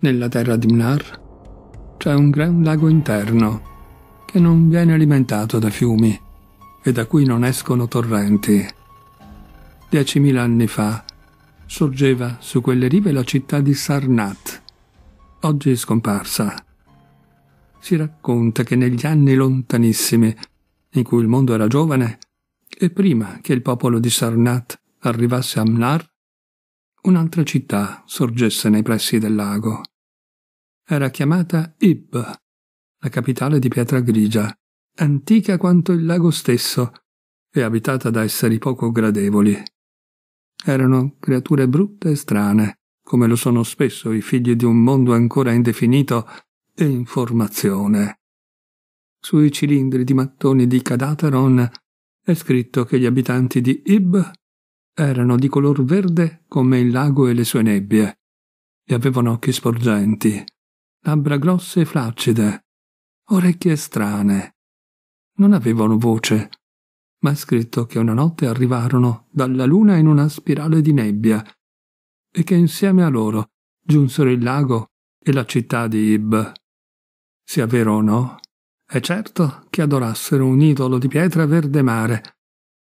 nella terra di Mnar, c'è un gran lago interno che non viene alimentato da fiumi e da cui non escono torrenti. Diecimila anni fa sorgeva su quelle rive la città di Sarnat, oggi scomparsa. Si racconta che negli anni lontanissimi, in cui il mondo era giovane, e prima che il popolo di Sarnat arrivasse a Mnar, un'altra città sorgesse nei pressi del lago era chiamata Ib, la capitale di pietra grigia, antica quanto il lago stesso e abitata da esseri poco gradevoli. Erano creature brutte e strane, come lo sono spesso i figli di un mondo ancora indefinito e in formazione. Sui cilindri di mattoni di Cadataron è scritto che gli abitanti di Ib erano di color verde come il lago e le sue nebbie, e avevano occhi sporgenti, labbra grosse e flaccide, orecchie strane. Non avevano voce, ma scritto che una notte arrivarono dalla luna in una spirale di nebbia e che insieme a loro giunsero il lago e la città di Ib. Sia vero o no, è certo che adorassero un idolo di pietra verde mare,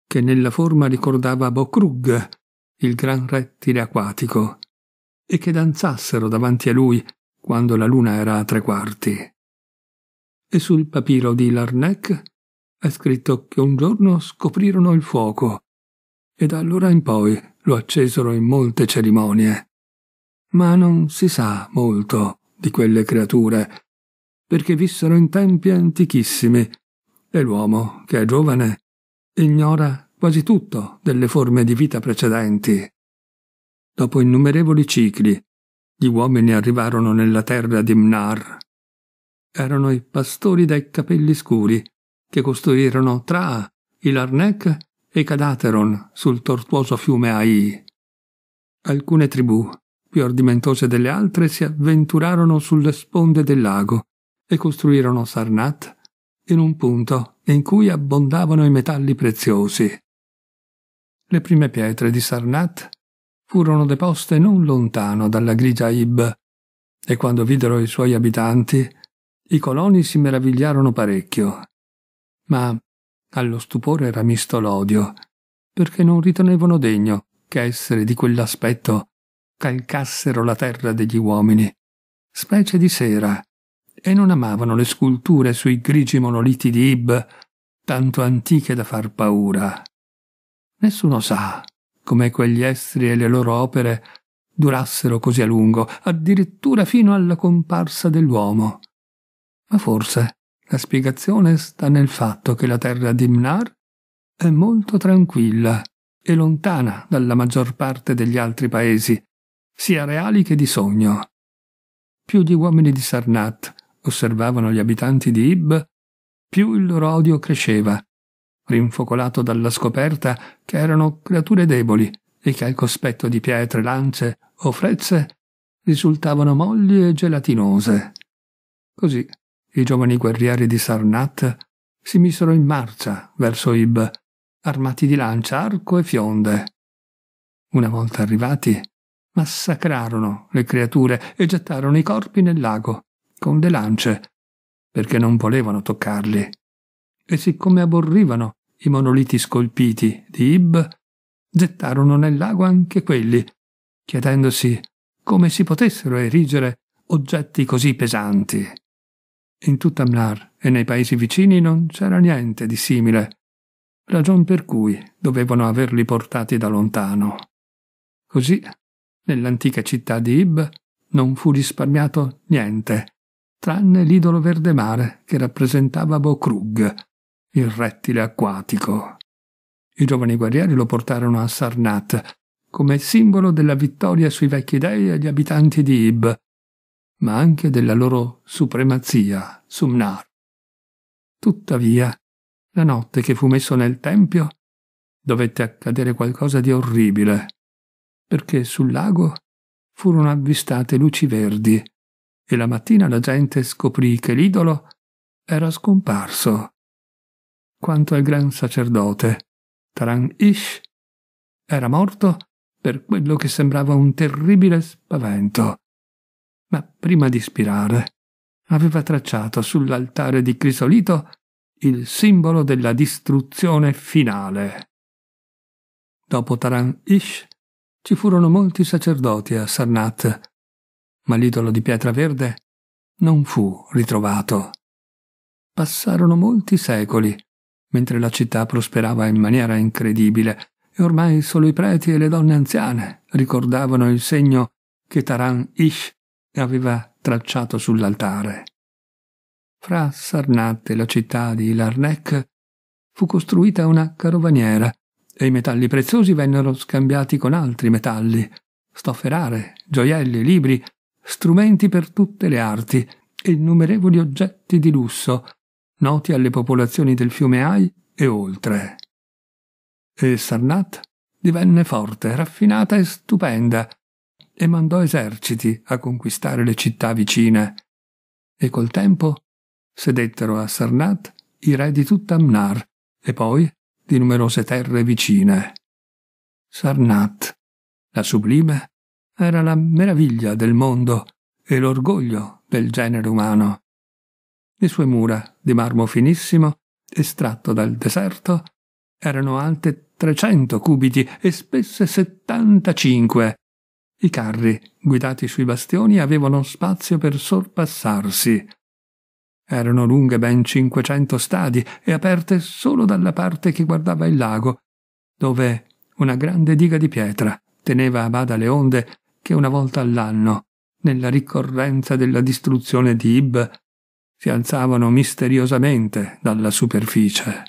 che nella forma ricordava Bokrug, il gran rettile acquatico, e che danzassero davanti a lui quando la luna era a tre quarti. E sul papiro di Larnec è scritto che un giorno scoprirono il fuoco e da allora in poi lo accesero in molte cerimonie. Ma non si sa molto di quelle creature, perché vissero in tempi antichissimi e l'uomo, che è giovane, ignora quasi tutto delle forme di vita precedenti. Dopo innumerevoli cicli gli uomini arrivarono nella terra di Mnar. Erano i pastori dai capelli scuri che costruirono Tra, il Arnec e Cadateron sul tortuoso fiume Ai. Alcune tribù, più ardimentose delle altre, si avventurarono sulle sponde del lago e costruirono Sarnat in un punto in cui abbondavano i metalli preziosi. Le prime pietre di Sarnat furono deposte non lontano dalla grigia Ib, e quando videro i suoi abitanti, i coloni si meravigliarono parecchio. Ma allo stupore era misto l'odio, perché non ritenevano degno che essere di quell'aspetto calcassero la terra degli uomini, specie di sera, e non amavano le sculture sui grigi monoliti di Ib, tanto antiche da far paura. Nessuno sa come quegli estri e le loro opere durassero così a lungo, addirittura fino alla comparsa dell'uomo. Ma forse la spiegazione sta nel fatto che la terra di Mnar è molto tranquilla e lontana dalla maggior parte degli altri paesi, sia reali che di sogno. Più gli uomini di Sarnat osservavano gli abitanti di Ib, più il loro odio cresceva rinfocolato dalla scoperta che erano creature deboli e che al cospetto di pietre, lance o frezze risultavano molli e gelatinose. Così i giovani guerrieri di Sarnat si misero in marcia verso Ib, armati di lancia, arco e fionde. Una volta arrivati, massacrarono le creature e gettarono i corpi nel lago con le lance, perché non volevano toccarli e siccome aborrivano i monoliti scolpiti di Ib, gettarono nel lago anche quelli, chiedendosi come si potessero erigere oggetti così pesanti. In tutta Mnar e nei paesi vicini non c'era niente di simile, ragion per cui dovevano averli portati da lontano. Così, nell'antica città di Ib, non fu risparmiato niente, tranne l'idolo verde mare che rappresentava Bokrug, il rettile acquatico. I giovani guerrieri lo portarono a Sarnat come simbolo della vittoria sui vecchi dei e gli abitanti di Ib, ma anche della loro supremazia su Mnar. Tuttavia, la notte che fu messo nel tempio, dovette accadere qualcosa di orribile, perché sul lago furono avvistate luci verdi e la mattina la gente scoprì che l'idolo era scomparso quanto al gran sacerdote, Taran Ish, era morto per quello che sembrava un terribile spavento. Ma prima di spirare, aveva tracciato sull'altare di Crisolito il simbolo della distruzione finale. Dopo Taran Ish ci furono molti sacerdoti a Sarnat, ma l'idolo di pietra verde non fu ritrovato. Passarono molti secoli mentre la città prosperava in maniera incredibile e ormai solo i preti e le donne anziane ricordavano il segno che Taran Ish aveva tracciato sull'altare. Fra Sarnat e la città di Larnec fu costruita una carovaniera e i metalli preziosi vennero scambiati con altri metalli, stoffe rare, gioielli, libri, strumenti per tutte le arti e innumerevoli oggetti di lusso noti alle popolazioni del fiume Ai e oltre. E Sarnat divenne forte, raffinata e stupenda, e mandò eserciti a conquistare le città vicine. E col tempo sedettero a Sarnat i re di tutta Amnar e poi di numerose terre vicine. Sarnat, la sublime, era la meraviglia del mondo e l'orgoglio del genere umano. Le sue mura, di marmo finissimo, estratto dal deserto, erano alte 300 cubiti e spesse 75. I carri, guidati sui bastioni, avevano spazio per sorpassarsi. Erano lunghe ben 500 stadi e aperte solo dalla parte che guardava il lago, dove una grande diga di pietra teneva a bada le onde che una volta all'anno, nella ricorrenza della distruzione di Ib, si alzavano misteriosamente dalla superficie.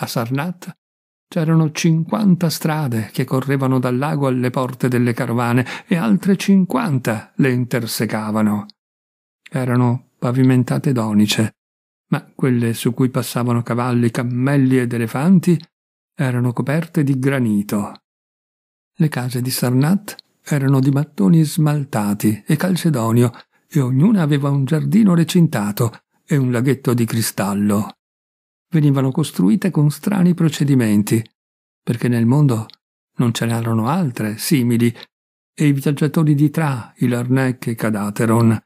A Sarnat c'erano cinquanta strade che correvano dal lago alle porte delle carovane e altre cinquanta le intersecavano. Erano pavimentate d'onice, ma quelle su cui passavano cavalli, cammelli ed elefanti erano coperte di granito. Le case di Sarnat erano di mattoni smaltati e calcedonio e ognuna aveva un giardino recintato e un laghetto di cristallo. Venivano costruite con strani procedimenti, perché nel mondo non ce n'erano altre simili, e i viaggiatori di Tra, i Larnec e Cadateron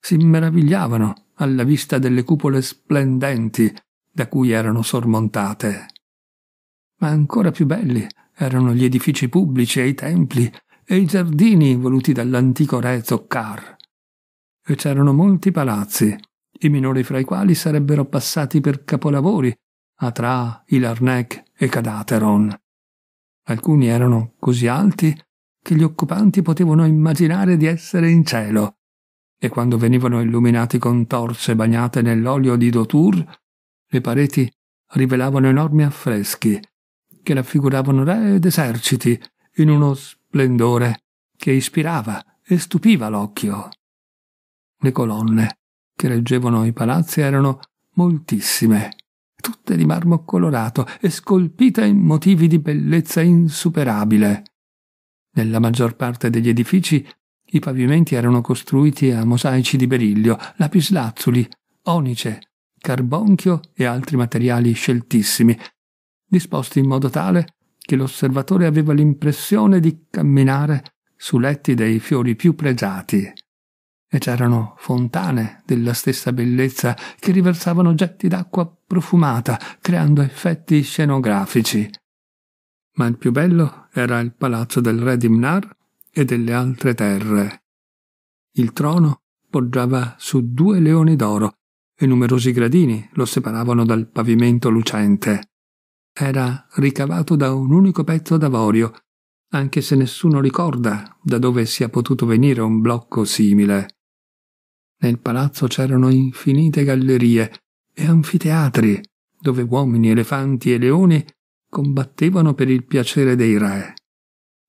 si meravigliavano alla vista delle cupole splendenti da cui erano sormontate. Ma ancora più belli erano gli edifici pubblici e i templi e i giardini voluti dall'antico re Zoccar e c'erano molti palazzi, i minori fra i quali sarebbero passati per capolavori a Atra, Ilarnec e Cadateron. Alcuni erano così alti che gli occupanti potevano immaginare di essere in cielo, e quando venivano illuminati con torce bagnate nell'olio di Dotur, le pareti rivelavano enormi affreschi che raffiguravano re ed eserciti in uno splendore che ispirava e stupiva l'occhio. Le colonne che reggevano i palazzi erano moltissime, tutte di marmo colorato e scolpite in motivi di bellezza insuperabile. Nella maggior parte degli edifici i pavimenti erano costruiti a mosaici di beriglio, lapislazzuli, onice, carbonchio e altri materiali sceltissimi, disposti in modo tale che l'osservatore aveva l'impressione di camminare su letti dei fiori più pregiati e c'erano fontane della stessa bellezza che riversavano getti d'acqua profumata, creando effetti scenografici. Ma il più bello era il palazzo del re di Mnar e delle altre terre. Il trono poggiava su due leoni d'oro e numerosi gradini lo separavano dal pavimento lucente. Era ricavato da un unico pezzo d'avorio, anche se nessuno ricorda da dove sia potuto venire un blocco simile. Nel palazzo c'erano infinite gallerie e anfiteatri dove uomini, elefanti e leoni combattevano per il piacere dei re.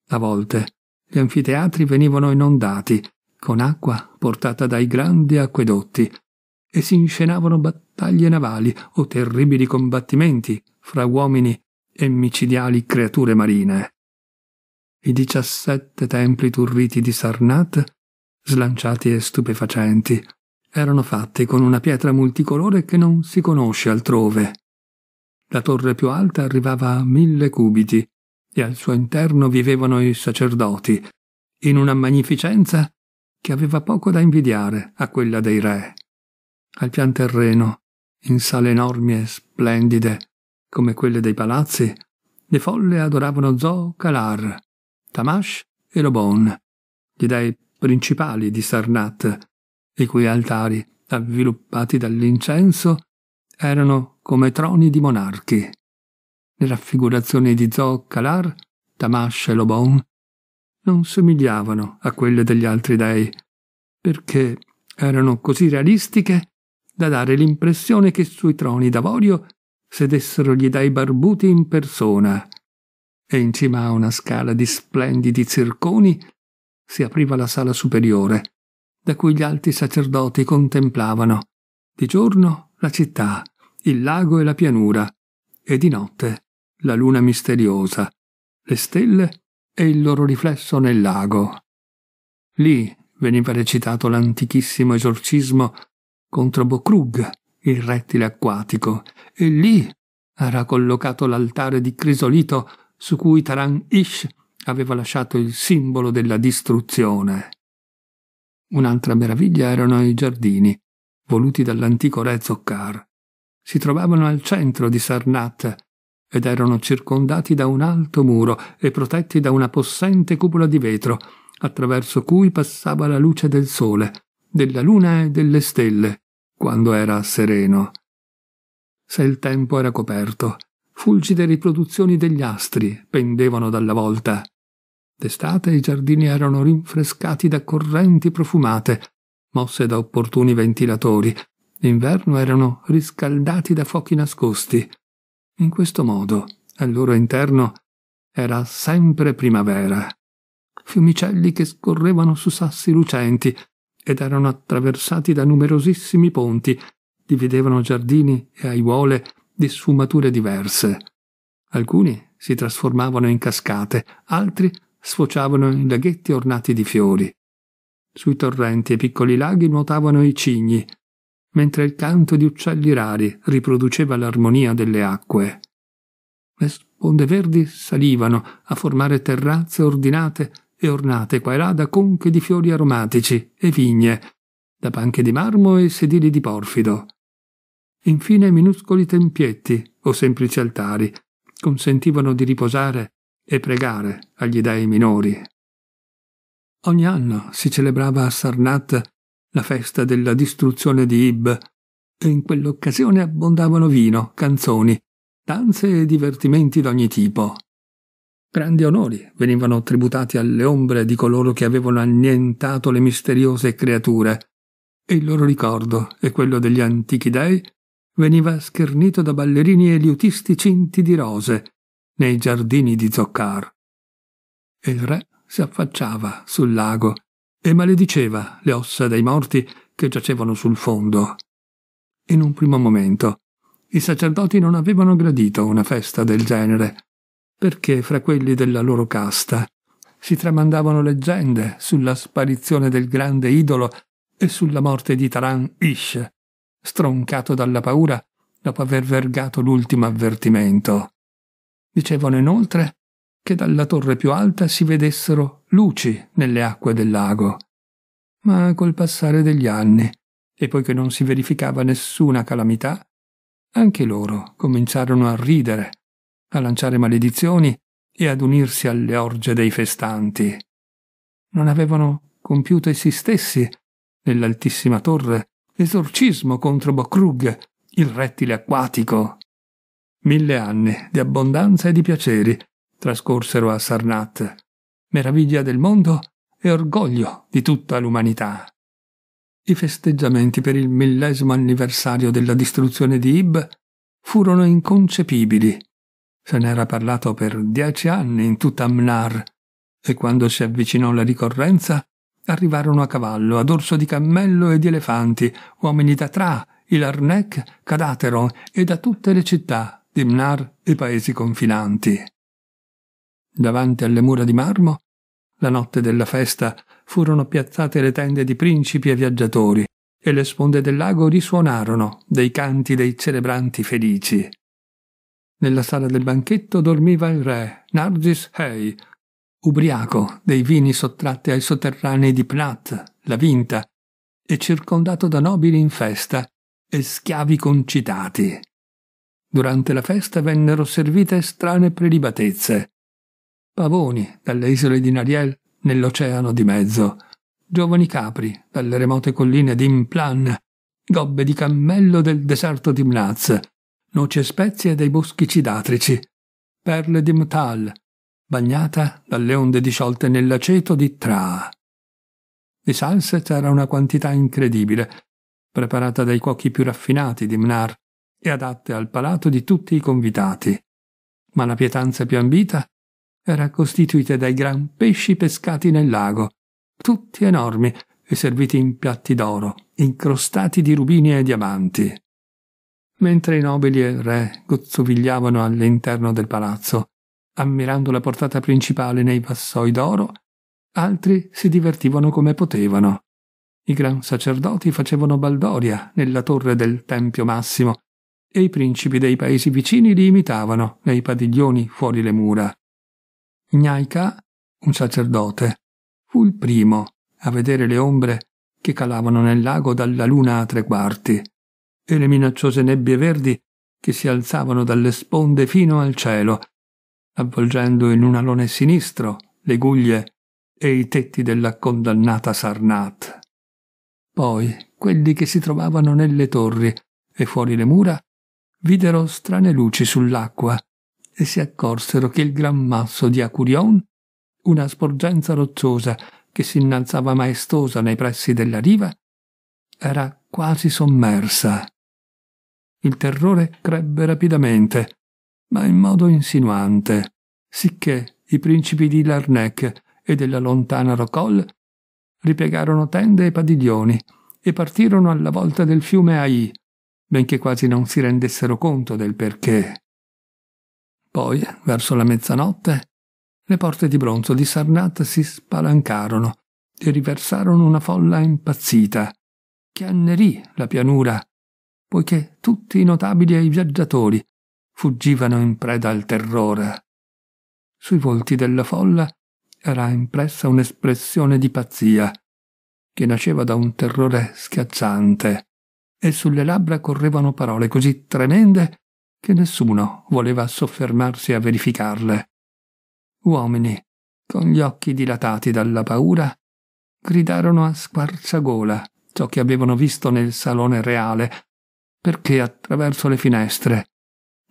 A volte gli anfiteatri venivano inondati con acqua portata dai grandi acquedotti e si inscenavano battaglie navali o terribili combattimenti fra uomini e micidiali creature marine. I diciassette templi turriti di Sarnat slanciati e stupefacenti. Erano fatti con una pietra multicolore che non si conosce altrove. La torre più alta arrivava a mille cubiti e al suo interno vivevano i sacerdoti, in una magnificenza che aveva poco da invidiare a quella dei re. Al pian terreno, in sale enormi e splendide, come quelle dei palazzi, le folle adoravano Zo Calar, Tamash e Lobon, gli dei principali di Sarnath, i cui altari, avviluppati dall'incenso, erano come troni di monarchi. Le raffigurazioni di Zoccalar, Tamash e Lobon non somigliavano a quelle degli altri dei, perché erano così realistiche da dare l'impressione che sui troni d'avorio sedessero gli dei barbuti in persona, e in cima a una scala di splendidi zirconi si apriva la sala superiore, da cui gli alti sacerdoti contemplavano, di giorno, la città, il lago e la pianura, e di notte la luna misteriosa, le stelle e il loro riflesso nel lago. Lì veniva recitato l'antichissimo esorcismo contro Bokrug, il rettile acquatico, e lì era collocato l'altare di Crisolito su cui Taran Ish aveva lasciato il simbolo della distruzione. Un'altra meraviglia erano i giardini, voluti dall'antico re Zoccar. Si trovavano al centro di Sarnat ed erano circondati da un alto muro e protetti da una possente cupola di vetro, attraverso cui passava la luce del sole, della luna e delle stelle, quando era sereno. Se il tempo era coperto, fulgide riproduzioni degli astri pendevano dalla volta, D'estate i giardini erano rinfrescati da correnti profumate, mosse da opportuni ventilatori. D'inverno erano riscaldati da fuochi nascosti. In questo modo, al loro interno, era sempre primavera. Fiumicelli che scorrevano su sassi lucenti ed erano attraversati da numerosissimi ponti, dividevano giardini e aiuole di sfumature diverse. Alcuni si trasformavano in cascate, altri sfociavano in laghetti ornati di fiori. Sui torrenti e piccoli laghi nuotavano i cigni, mentre il canto di uccelli rari riproduceva l'armonia delle acque. Le sponde verdi salivano a formare terrazze ordinate e ornate qua e là da conche di fiori aromatici e vigne, da panche di marmo e sedili di porfido. Infine minuscoli tempietti o semplici altari consentivano di riposare e pregare agli dei minori. Ogni anno si celebrava a Sarnat la festa della distruzione di Ib, e in quell'occasione abbondavano vino, canzoni, danze e divertimenti d'ogni tipo. Grandi onori venivano tributati alle ombre di coloro che avevano annientato le misteriose creature, e il loro ricordo e quello degli antichi dei veniva schernito da ballerini e liutisti cinti di rose, nei giardini di Zoccar. E il re si affacciava sul lago e malediceva le ossa dei morti che giacevano sul fondo. In un primo momento i sacerdoti non avevano gradito una festa del genere, perché fra quelli della loro casta si tramandavano leggende sulla sparizione del grande idolo e sulla morte di Taran Ish, stroncato dalla paura dopo aver vergato l'ultimo avvertimento. Dicevano inoltre che dalla torre più alta si vedessero luci nelle acque del lago. Ma col passare degli anni, e poiché non si verificava nessuna calamità, anche loro cominciarono a ridere, a lanciare maledizioni e ad unirsi alle orge dei festanti. Non avevano compiuto essi stessi, nell'altissima torre, esorcismo contro Bokrug, il rettile acquatico, Mille anni di abbondanza e di piaceri trascorsero a Sarnat, meraviglia del mondo e orgoglio di tutta l'umanità. I festeggiamenti per il millesimo anniversario della distruzione di Ib furono inconcepibili. Se n'era parlato per dieci anni in tutta Amnar, e quando si avvicinò la ricorrenza, arrivarono a cavallo, ad orso di cammello e di elefanti, uomini da Tra, Ilarnec, Cadateron e da tutte le città di e paesi confinanti. Davanti alle mura di marmo, la notte della festa, furono piazzate le tende di principi e viaggiatori, e le sponde del lago risuonarono dei canti dei celebranti felici. Nella sala del banchetto dormiva il re, Nargis Hei, ubriaco dei vini sottratti ai sotterranei di Pnat, la vinta, e circondato da nobili in festa e schiavi concitati. Durante la festa vennero servite strane prelibatezze. Pavoni dalle isole di Nariel nell'oceano di mezzo, giovani capri dalle remote colline di Implan, gobbe di cammello del deserto di Mnaz, noci e spezie dei boschi cidatrici, perle di Mtal, bagnata dalle onde disciolte nell'aceto di Traa. Di salse c'era una quantità incredibile, preparata dai cuochi più raffinati di Mnar, e adatte al palato di tutti i convitati. Ma la pietanza più ambita era costituita dai gran pesci pescati nel lago, tutti enormi e serviti in piatti d'oro, incrostati di rubini e diamanti. Mentre i nobili e il re gozzovigliavano all'interno del palazzo, ammirando la portata principale nei vassoi d'oro, altri si divertivano come potevano. I gran sacerdoti facevano baldoria nella torre del Tempio Massimo e i principi dei paesi vicini li imitavano nei padiglioni fuori le mura. Gnaika, un sacerdote, fu il primo a vedere le ombre che calavano nel lago dalla luna a tre quarti e le minacciose nebbie verdi che si alzavano dalle sponde fino al cielo, avvolgendo in un alone sinistro le guglie e i tetti della condannata Sarnat. Poi quelli che si trovavano nelle torri e fuori le mura videro strane luci sull'acqua e si accorsero che il gran masso di Acurion, una sporgenza rocciosa che si innalzava maestosa nei pressi della riva, era quasi sommersa. Il terrore crebbe rapidamente, ma in modo insinuante, sicché i principi di Larnec e della lontana Rocol ripiegarono tende e padiglioni e partirono alla volta del fiume Ai, benché quasi non si rendessero conto del perché. Poi, verso la mezzanotte, le porte di bronzo di Sarnat si spalancarono e riversarono una folla impazzita, che annerì la pianura, poiché tutti i notabili e i viaggiatori fuggivano in preda al terrore. Sui volti della folla era impressa un'espressione di pazzia, che nasceva da un terrore schiacciante, e sulle labbra correvano parole così tremende che nessuno voleva soffermarsi a verificarle. Uomini, con gli occhi dilatati dalla paura, gridarono a squarciagola ciò che avevano visto nel salone reale, perché attraverso le finestre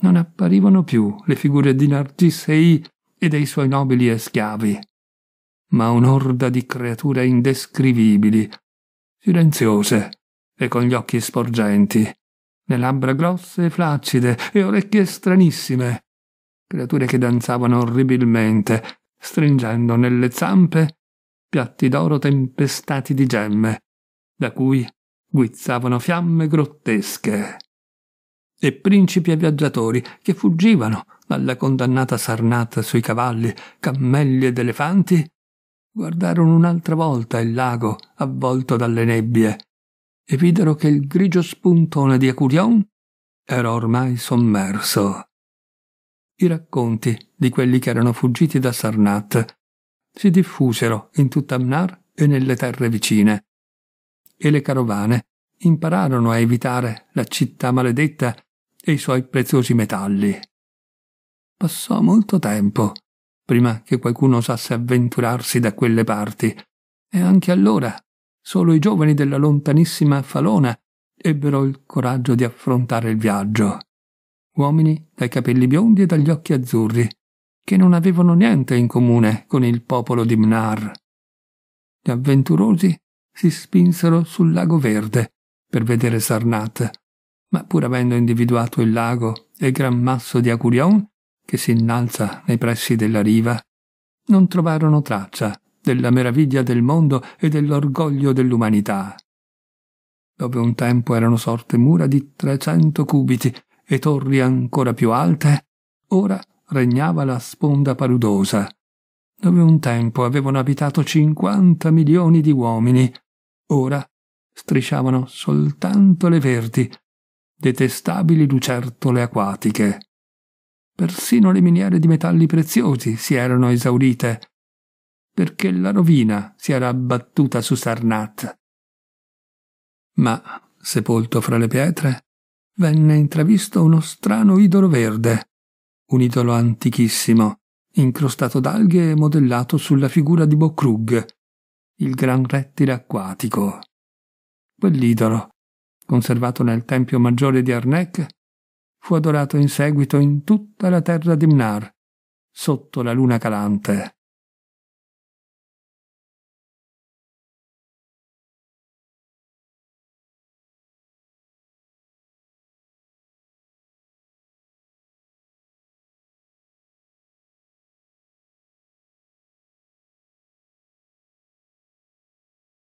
non apparivano più le figure di Narcissei e dei suoi nobili e schiavi, ma un'orda di creature indescrivibili, silenziose, e con gli occhi sporgenti, le labbra grosse e flaccide e orecchie stranissime, creature che danzavano orribilmente, stringendo nelle zampe piatti d'oro tempestati di gemme, da cui guizzavano fiamme grottesche. E principi e viaggiatori che fuggivano dalla condannata sarnata sui cavalli, cammelli ed elefanti, guardarono un'altra volta il lago avvolto dalle nebbie e videro che il grigio spuntone di Acurion era ormai sommerso. I racconti di quelli che erano fuggiti da Sarnat si diffusero in tutta Amnar e nelle terre vicine, e le carovane impararono a evitare la città maledetta e i suoi preziosi metalli. Passò molto tempo prima che qualcuno osasse avventurarsi da quelle parti, e anche allora Solo i giovani della lontanissima Falona ebbero il coraggio di affrontare il viaggio. Uomini dai capelli biondi e dagli occhi azzurri, che non avevano niente in comune con il popolo di Mnar. Gli avventurosi si spinsero sul lago verde per vedere Sarnat, ma pur avendo individuato il lago e il gran masso di Acurion che si innalza nei pressi della riva, non trovarono traccia della meraviglia del mondo e dell'orgoglio dell'umanità, dove un tempo erano sorte mura di trecento cubiti e torri ancora più alte, ora regnava la sponda paludosa, dove un tempo avevano abitato cinquanta milioni di uomini, ora strisciavano soltanto le verdi, detestabili lucertole acquatiche. Persino le miniere di metalli preziosi si erano esaurite, perché la rovina si era abbattuta su Sarnat. Ma, sepolto fra le pietre, venne intravisto uno strano idolo verde, un idolo antichissimo, incrostato d'alghe e modellato sulla figura di Bokrug, il gran rettile acquatico. Quell'idolo, conservato nel tempio maggiore di Arnek, fu adorato in seguito in tutta la terra di Mnar, sotto la luna calante.